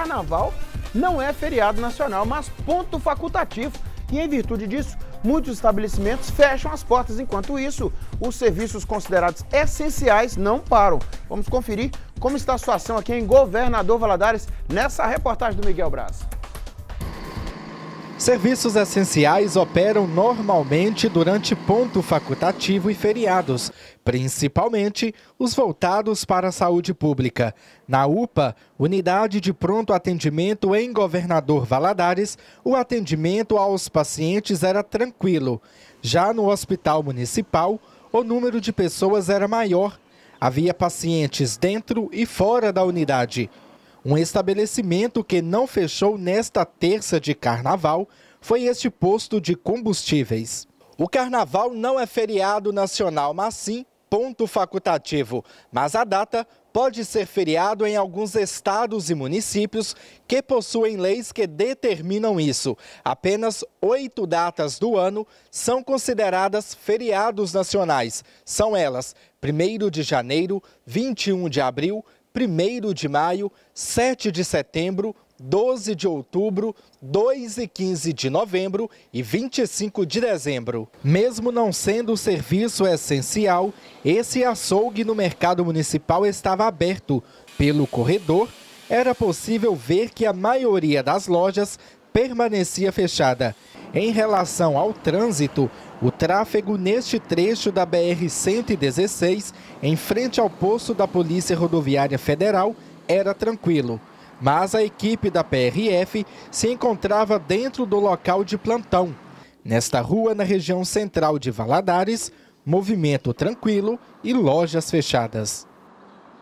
carnaval não é feriado nacional, mas ponto facultativo. E em virtude disso, muitos estabelecimentos fecham as portas. Enquanto isso, os serviços considerados essenciais não param. Vamos conferir como está a situação aqui em Governador Valadares nessa reportagem do Miguel Braz. Serviços essenciais operam normalmente durante ponto facultativo e feriados, principalmente os voltados para a saúde pública. Na UPA, Unidade de Pronto Atendimento em Governador Valadares, o atendimento aos pacientes era tranquilo. Já no Hospital Municipal, o número de pessoas era maior. Havia pacientes dentro e fora da unidade. Um estabelecimento que não fechou nesta terça de carnaval foi este posto de combustíveis. O carnaval não é feriado nacional, mas sim ponto facultativo. Mas a data pode ser feriado em alguns estados e municípios que possuem leis que determinam isso. Apenas oito datas do ano são consideradas feriados nacionais. São elas: 1 de janeiro, 21 de abril, 1 de maio, 7 de setembro, 12 de outubro, 2 e 15 de novembro e 25 de dezembro. Mesmo não sendo o serviço essencial, esse açougue no mercado municipal estava aberto. Pelo corredor, era possível ver que a maioria das lojas permanecia fechada. Em relação ao trânsito, o tráfego neste trecho da BR-116, em frente ao posto da Polícia Rodoviária Federal, era tranquilo. Mas a equipe da PRF se encontrava dentro do local de plantão. Nesta rua, na região central de Valadares, movimento tranquilo e lojas fechadas.